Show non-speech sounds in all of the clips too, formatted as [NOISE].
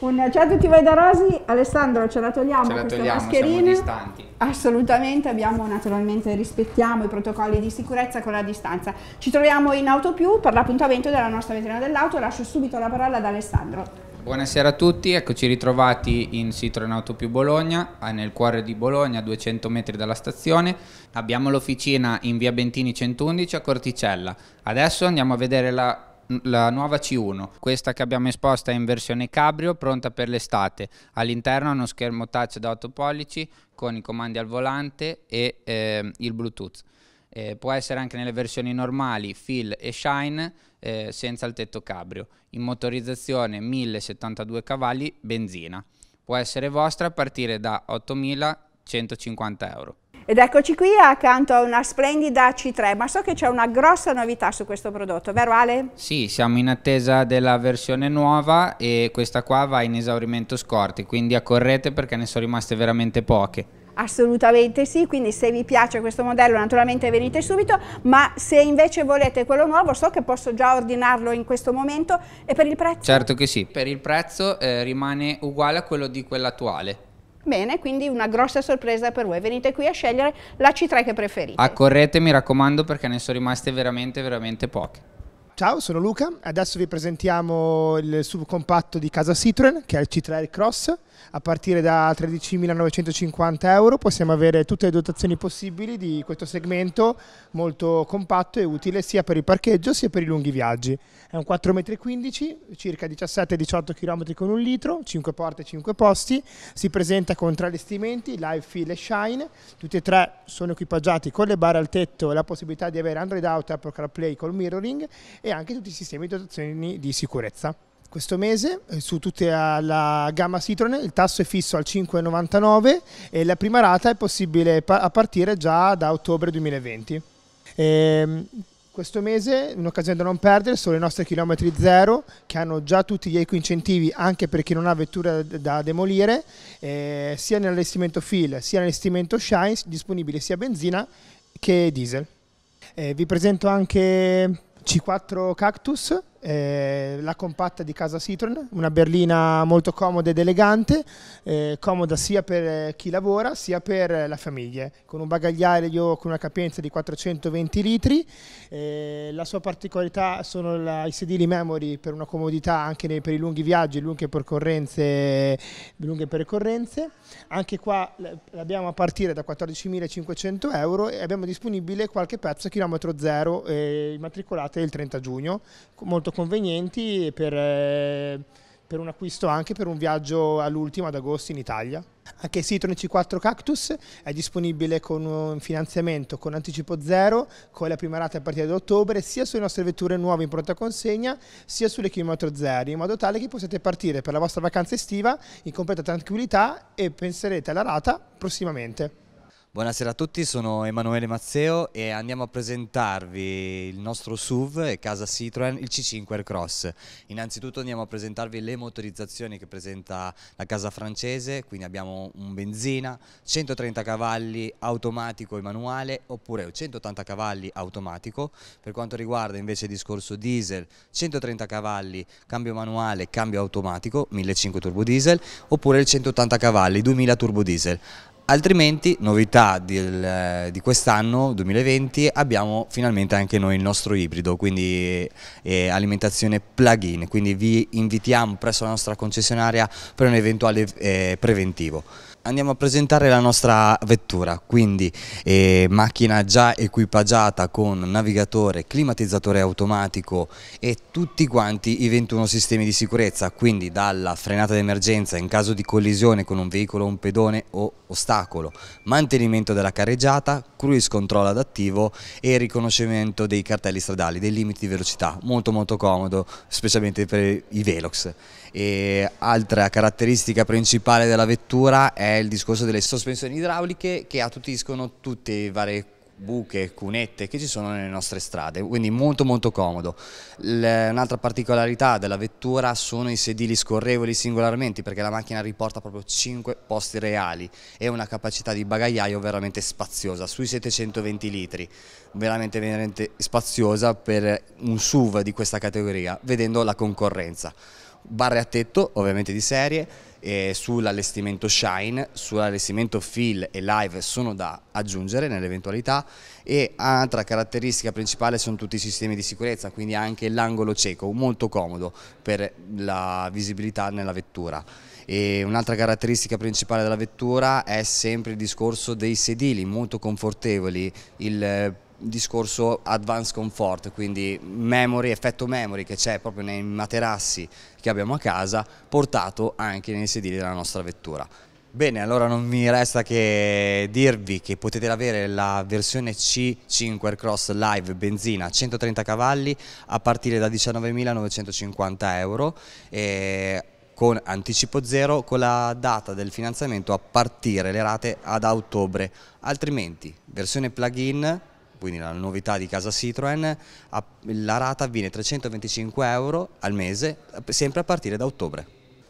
Un ciao a tutti voi da Rosi, Alessandro ce la togliamo ce la togliamo, mascherina. Siamo distanti. Assolutamente, abbiamo naturalmente rispettiamo i protocolli di sicurezza con la distanza. Ci troviamo in Auto Più per l'appuntamento della nostra vetrina dell'auto, lascio subito la parola ad Alessandro. Buonasera a tutti, eccoci ritrovati in Citroen Auto Più Bologna, nel cuore di Bologna, a 200 metri dalla stazione. Abbiamo l'officina in via Bentini 111 a Corticella. Adesso andiamo a vedere la la nuova C1, questa che abbiamo esposta in versione cabrio, pronta per l'estate. All'interno ha uno schermo touch da 8 pollici con i comandi al volante e eh, il Bluetooth. Eh, può essere anche nelle versioni normali, fill e shine, eh, senza il tetto cabrio. In motorizzazione 1072 cavalli, benzina. Può essere vostra a partire da 8.000 150 euro. Ed eccoci qui accanto a una splendida C3, ma so che c'è una grossa novità su questo prodotto, vero Ale? Sì, siamo in attesa della versione nuova e questa qua va in esaurimento scorti, quindi accorrete perché ne sono rimaste veramente poche. Assolutamente sì, quindi se vi piace questo modello naturalmente venite subito, ma se invece volete quello nuovo so che posso già ordinarlo in questo momento e per il prezzo? Certo che sì, per il prezzo eh, rimane uguale a quello di quell'attuale. Bene, quindi una grossa sorpresa per voi. Venite qui a scegliere la C3 che preferite. Accorrete, mi raccomando, perché ne sono rimaste veramente, veramente poche. Ciao, sono Luca. Adesso vi presentiamo il subcompatto di casa Citroen, che è il C3 Cross a partire da 13.950 euro possiamo avere tutte le dotazioni possibili di questo segmento molto compatto e utile sia per il parcheggio sia per i lunghi viaggi. È un 4,15 m, circa 17-18 km con un litro, 5 porte e 5 posti, si presenta con tre allestimenti, Live, Feel e Shine, tutti e tre sono equipaggiati con le barre al tetto e la possibilità di avere Android Auto, Apple CarPlay col mirroring e anche tutti i sistemi di dotazioni di sicurezza questo mese eh, su tutta eh, la gamma Citroen, il tasso è fisso al 5,99 e la prima rata è possibile a partire già da ottobre 2020. E ehm, questo mese, in occasione da non perdere, sono i nostri chilometri zero che hanno già tutti gli eco-incentivi anche per chi non ha vettura da demolire, eh, sia nell'allestimento Fill sia nell'allestimento Shine, disponibile sia benzina che diesel. Eh, vi presento anche C4 Cactus, eh, la compatta di casa Citroen, una berlina molto comoda ed elegante, eh, comoda sia per eh, chi lavora sia per eh, la famiglia, con un bagagliaio con una capienza di 420 litri, eh, la sua particolarità sono la, i sedili memory per una comodità anche nei, per i lunghi viaggi, lunghe percorrenze, lunghe percorrenze. anche qua l'abbiamo a partire da 14.500 euro e abbiamo disponibile qualche pezzo a chilometro zero eh, immatricolate il 30 giugno, molto molto convenienti per, eh, per un acquisto anche per un viaggio all'ultimo ad agosto in Italia. Anche il Citroen C4 Cactus è disponibile con un finanziamento con anticipo zero, con la prima rata a partire da ottobre, sia sulle nostre vetture nuove in pronta consegna, sia sulle chilometro zero, in modo tale che possiate partire per la vostra vacanza estiva in completa tranquillità e penserete alla rata prossimamente. Buonasera a tutti, sono Emanuele Mazzeo e andiamo a presentarvi il nostro SUV e casa Citroën, il C5 Aircross. Innanzitutto andiamo a presentarvi le motorizzazioni che presenta la casa francese, quindi abbiamo un benzina, 130 cavalli automatico e manuale oppure 180 cavalli automatico. Per quanto riguarda invece il discorso diesel, 130 cavalli cambio manuale, cambio automatico, 1500 turbo diesel oppure il 180 cavalli, 2000 turbo diesel. Altrimenti, novità del, eh, di quest'anno, 2020, abbiamo finalmente anche noi il nostro ibrido, quindi eh, eh, alimentazione plug-in, quindi vi invitiamo presso la nostra concessionaria per un eventuale eh, preventivo andiamo a presentare la nostra vettura, quindi eh, macchina già equipaggiata con navigatore, climatizzatore automatico e tutti quanti i 21 sistemi di sicurezza, quindi dalla frenata d'emergenza in caso di collisione con un veicolo, un pedone o ostacolo, mantenimento della carreggiata, cruise control adattivo e riconoscimento dei cartelli stradali, dei limiti di velocità, molto molto comodo, specialmente per i Velox. E altra caratteristica principale della vettura è il discorso delle sospensioni idrauliche che attutiscono tutte le varie buche, cunette che ci sono nelle nostre strade, quindi molto molto comodo. Un'altra particolarità della vettura sono i sedili scorrevoli singolarmente perché la macchina riporta proprio 5 posti reali e una capacità di bagagliaio veramente spaziosa, sui 720 litri, veramente, veramente spaziosa per un SUV di questa categoria, vedendo la concorrenza barre a tetto, ovviamente di serie, sull'allestimento Shine, sull'allestimento Fill e Live sono da aggiungere nell'eventualità e altra caratteristica principale sono tutti i sistemi di sicurezza, quindi anche l'angolo cieco, molto comodo per la visibilità nella vettura. un'altra caratteristica principale della vettura è sempre il discorso dei sedili, molto confortevoli, il discorso advanced comfort, quindi memory, effetto memory che c'è proprio nei materassi che abbiamo a casa, portato anche nei sedili della nostra vettura. Bene, allora non mi resta che dirvi che potete avere la versione C5 Cross Live benzina 130 cavalli a partire da 19.950 euro con anticipo zero con la data del finanziamento a partire le rate ad ottobre, altrimenti versione plug-in quindi la novità di casa Citroën, la rata avviene 325 euro al mese, sempre a partire da ottobre.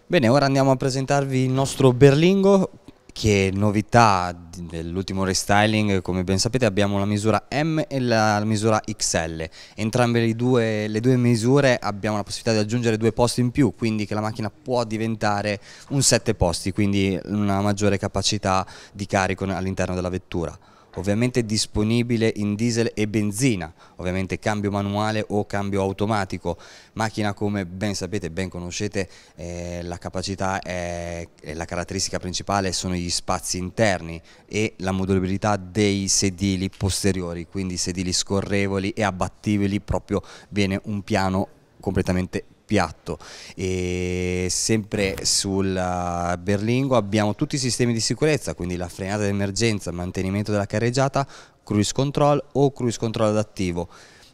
Bene, ora andiamo a presentarvi il nostro Berlingo, che è novità dell'ultimo restyling, come ben sapete abbiamo la misura M e la misura XL, entrambe le due, le due, misure abbiamo la possibilità di aggiungere due posti in più, quindi che la macchina può diventare un sette posti, quindi una maggiore capacità di carico all'interno della vettura ovviamente disponibile in diesel e benzina, ovviamente cambio manuale o cambio automatico, macchina come ben sapete, ben conoscete, eh, la capacità e eh, la caratteristica principale sono gli spazi interni e la modulabilità dei sedili posteriori, quindi sedili scorrevoli e abbattibili, proprio viene un piano completamente piatto e sempre sul uh, Berlingo abbiamo tutti i sistemi di sicurezza quindi la frenata d'emergenza, mantenimento della carreggiata, cruise control o cruise control adattivo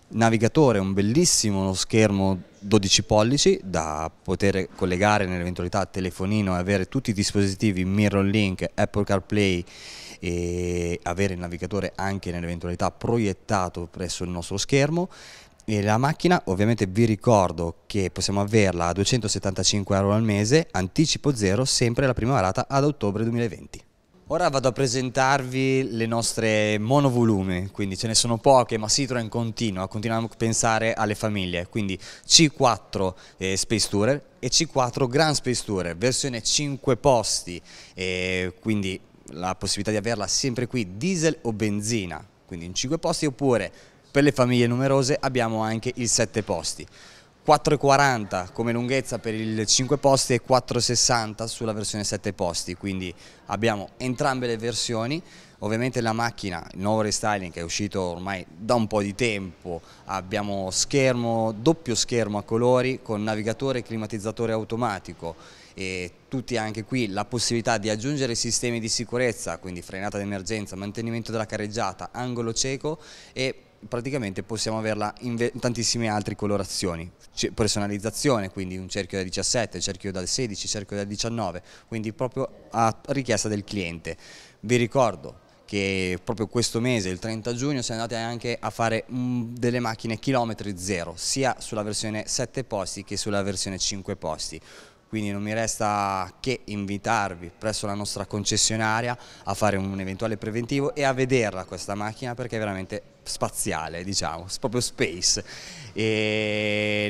navigatore, un bellissimo schermo 12 pollici da poter collegare nell'eventualità telefonino e avere tutti i dispositivi Mirror Link, Apple CarPlay e avere il navigatore anche nell'eventualità proiettato presso il nostro schermo la macchina ovviamente vi ricordo che possiamo averla a 275 euro al mese, anticipo zero, sempre la prima rata ad ottobre 2020. Ora vado a presentarvi le nostre monovolume, quindi ce ne sono poche, ma Citroen continua, eh, continuiamo a pensare alle famiglie, quindi C4 eh, Space Tourer e C4 Grand Space Tourer, versione 5 posti, eh, quindi la possibilità di averla sempre qui diesel o benzina, quindi in 5 posti oppure per le famiglie numerose abbiamo anche il 7 posti. 4,40 come lunghezza per il 5 posti e 4,60 sulla versione 7 posti, quindi abbiamo entrambe le versioni. Ovviamente la macchina, il nuovo restyling che è uscito ormai da un po' di tempo, abbiamo schermo, doppio schermo a colori con navigatore e climatizzatore automatico e tutti anche qui la possibilità di aggiungere sistemi di sicurezza, quindi frenata d'emergenza, mantenimento della carreggiata, angolo cieco e praticamente possiamo averla in tantissime altre colorazioni, personalizzazione, quindi un cerchio da 17, cerchio da 16, cerchio da 19, quindi proprio a richiesta del cliente. Vi ricordo che proprio questo mese, il 30 giugno, siamo andati anche a fare mhmm, delle macchine chilometri zero, sia sulla versione 7 posti che sulla versione 5 posti quindi non mi resta che invitarvi presso la nostra concessionaria a fare un eventuale preventivo e a vederla questa macchina perché è veramente spaziale, diciamo, proprio space. E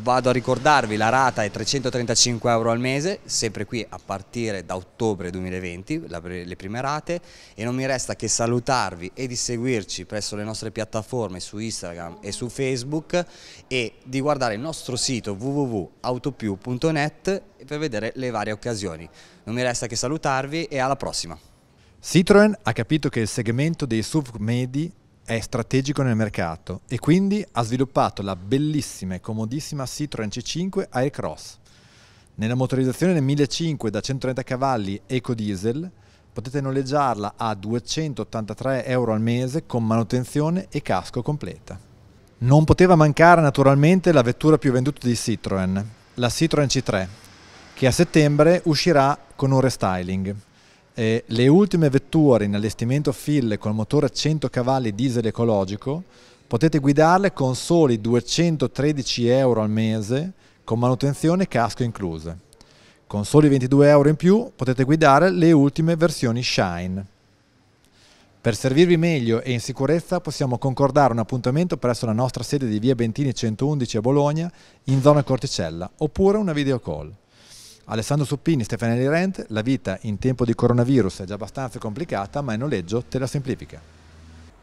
vado a ricordarvi, la rata è 335 euro al mese, sempre qui a partire da ottobre 2020, le prime rate, e non mi resta che salutarvi e di seguirci presso le nostre piattaforme su Instagram e su Facebook e di guardare il nostro sito www.autopiù.net per vedere le varie occasioni. Non mi resta che salutarvi e alla prossima. Citroën ha capito che il segmento dei SUV medi è strategico nel mercato e quindi ha sviluppato la bellissima e comodissima Citroën C5 Aircross. Nella motorizzazione del 1500 da 130 cavalli EcoDiesel potete noleggiarla a 283 euro al mese con manutenzione e casco completa. Non poteva mancare naturalmente la vettura più venduta di Citroën, la Citroën C3, che a settembre uscirà con un restyling. Eh, le ultime vetture in allestimento Fill con motore 100 cavalli diesel ecologico potete guidarle con soli 213 euro al mese con manutenzione e casco incluse. Con soli 22 euro in più potete guidare le ultime versioni Shine. Per servirvi meglio e in sicurezza possiamo concordare un appuntamento presso la nostra sede di via Bentini 111 a Bologna in zona Corticella oppure una video call. Alessandro Suppini, Stefania Lirente, la vita in tempo di coronavirus è già abbastanza complicata, ma il noleggio te la semplifica.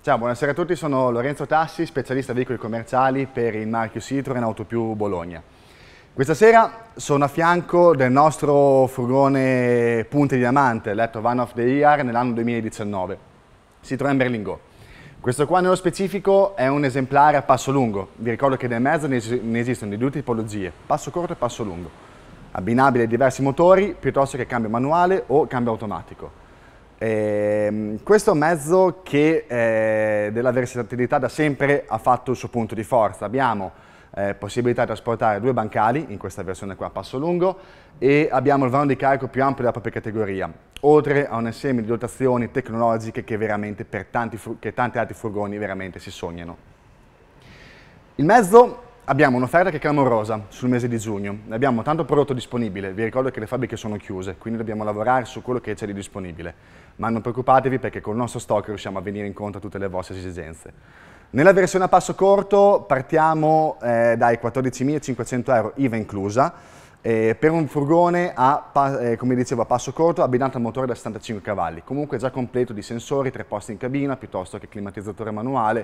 Ciao, buonasera a tutti, sono Lorenzo Tassi, specialista veicoli commerciali per il marchio Citroen Autopiù Bologna. Questa sera sono a fianco del nostro furgone Punte di Diamante, letto Van of the Year nell'anno 2019, Citroen Berlingo. Questo qua nello specifico è un esemplare a passo lungo, vi ricordo che nel mezzo ne esistono di due tipologie, passo corto e passo lungo abbinabile a diversi motori piuttosto che cambio manuale o cambio automatico. Eh, questo è un mezzo che eh, della versatilità da sempre ha fatto il suo punto di forza. Abbiamo eh, possibilità di trasportare due bancali, in questa versione qua a passo lungo, e abbiamo il vano di carico più ampio della propria categoria, oltre a un insieme di dotazioni tecnologiche che veramente per tanti, che tanti altri furgoni veramente si sognano. Il mezzo Abbiamo un'offerta che è clamorosa sul mese di giugno, abbiamo tanto prodotto disponibile, vi ricordo che le fabbriche sono chiuse, quindi dobbiamo lavorare su quello che c'è di disponibile, ma non preoccupatevi perché con il nostro stock riusciamo a venire incontro a tutte le vostre esigenze. Nella versione a passo corto partiamo eh, dai 14.500 euro IVA inclusa, eh, per un furgone a, eh, come dicevo, a passo corto abbinato al motore da 75 cavalli, comunque già completo di sensori, tre posti in cabina piuttosto che climatizzatore manuale,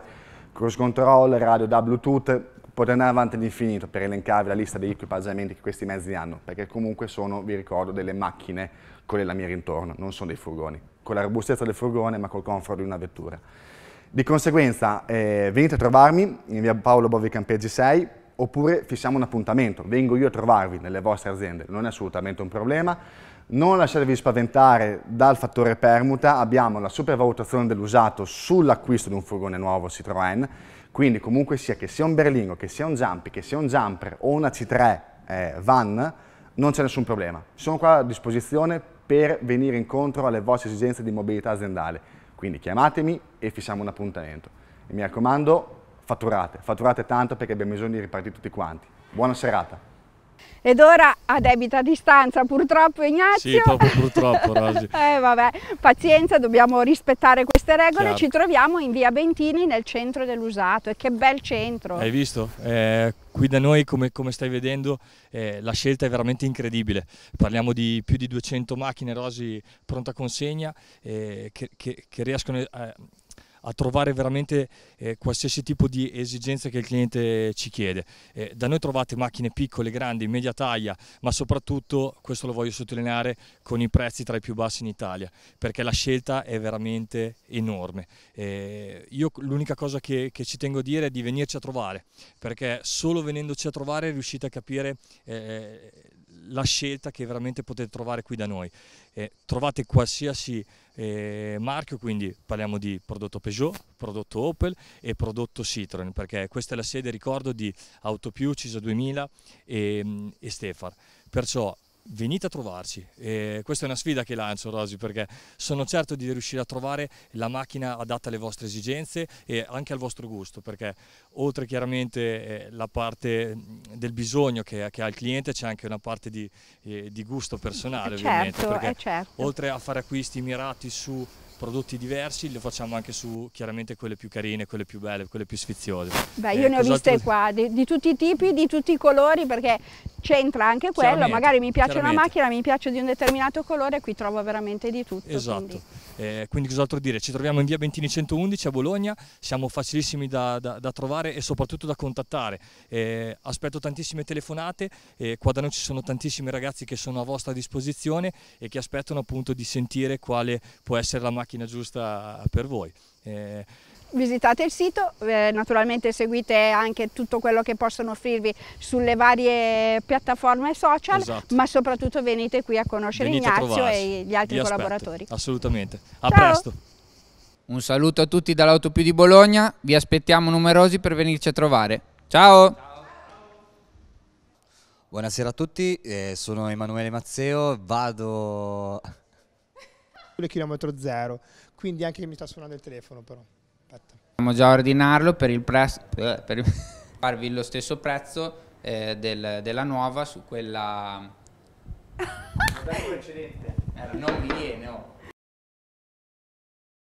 cruise control, radio da Bluetooth, Potrei andare avanti all'infinito per elencarvi la lista degli equipaggiamenti che questi mezzi hanno, perché comunque sono, vi ricordo, delle macchine con le lamiere intorno, non sono dei furgoni, con la robustezza del furgone ma col comfort di una vettura. Di conseguenza eh, venite a trovarmi in via Paolo Bovi Campeggi 6 oppure fissiamo un appuntamento, vengo io a trovarvi nelle vostre aziende, non è assolutamente un problema, non lasciatevi spaventare dal fattore permuta, abbiamo la supervalutazione dell'usato sull'acquisto di un furgone nuovo Citroën, quindi comunque sia che sia un berlingo, che sia un Zampi, che sia un Jumper o una C3 eh, van, non c'è nessun problema. Sono qua a disposizione per venire incontro alle vostre esigenze di mobilità aziendale. Quindi chiamatemi e fissiamo un appuntamento. E mi raccomando, fatturate, fatturate tanto perché abbiamo bisogno di ripartire tutti quanti. Buona serata! Ed ora a debita distanza, purtroppo Ignazio. Sì, proprio purtroppo [LAUGHS] Rosy. eh vabbè, pazienza, dobbiamo rispettare queste regole. Chiaro. Ci troviamo in via Bentini nel centro dell'usato e che bel centro. Hai visto? Eh, qui da noi, come, come stai vedendo, eh, la scelta è veramente incredibile. Parliamo di più di 200 macchine Rosy, pronta consegna eh, che, che, che riescono a eh, a trovare veramente eh, qualsiasi tipo di esigenza che il cliente ci chiede. Eh, da noi trovate macchine piccole, grandi, media taglia, ma soprattutto, questo lo voglio sottolineare, con i prezzi tra i più bassi in Italia, perché la scelta è veramente enorme. Eh, io l'unica cosa che, che, ci tengo a dire è di venirci a trovare, perché solo venendoci a trovare riuscite a capire eh, la scelta che veramente potete trovare qui da noi. Eh, trovate qualsiasi eh, marchio, quindi parliamo di prodotto Peugeot, prodotto Opel e prodotto Citroen, perché questa è la sede, ricordo, di Autopiù, Cisa 2000 e, mm, e Stefan. Perciò venite a trovarci. E questa è una sfida che lancio Rosy, perché sono certo di riuscire a trovare la macchina adatta alle vostre esigenze e anche al vostro gusto perché oltre chiaramente eh, la parte mm, del bisogno che, che ha il cliente c'è anche una parte di, eh, di gusto personale certo, ovviamente perché eh, certo. oltre a fare acquisti mirati su prodotti diversi, li facciamo anche su chiaramente quelle più carine, quelle più belle, quelle più sfiziose. Beh, io eh, ne ho viste qua, di, di, tutti i tipi, di tutti i colori, perché c'entra anche quello, magari mi piace una macchina, mi piace di un determinato colore, qui trovo veramente di tutto. Esatto. Eh, quindi, eh, cos'altro dire? Ci troviamo in via Bentini 111 a Bologna, siamo facilissimi da, da, da trovare e soprattutto da contattare. Eh, aspetto tantissime telefonate, eh, qua da noi ci sono tantissimi ragazzi che sono a vostra disposizione e che aspettano appunto di sentire quale può essere la macchina giusta per voi. Eh, visitate il sito, eh, naturalmente seguite anche tutto quello che possono offrirvi sulle varie piattaforme social, esatto. ma soprattutto venite qui a conoscere venite Ignazio a e gli altri Vi collaboratori. Aspetto. Assolutamente, a Ciao. presto. Un saluto a tutti dall'AutoPiù di Bologna, vi aspettiamo numerosi per venirci a trovare. Ciao! Buonasera a tutti, eh, sono Emanuele Mazzeo, vado... ...chilometro zero, quindi anche mi sta suonando il telefono però. Possiamo già ordinarlo per, il pres- eh, per [LAUGHS] farvi lo stesso prezzo eh, del, della nuova su quella... [LAUGHS] Era non viene, oh.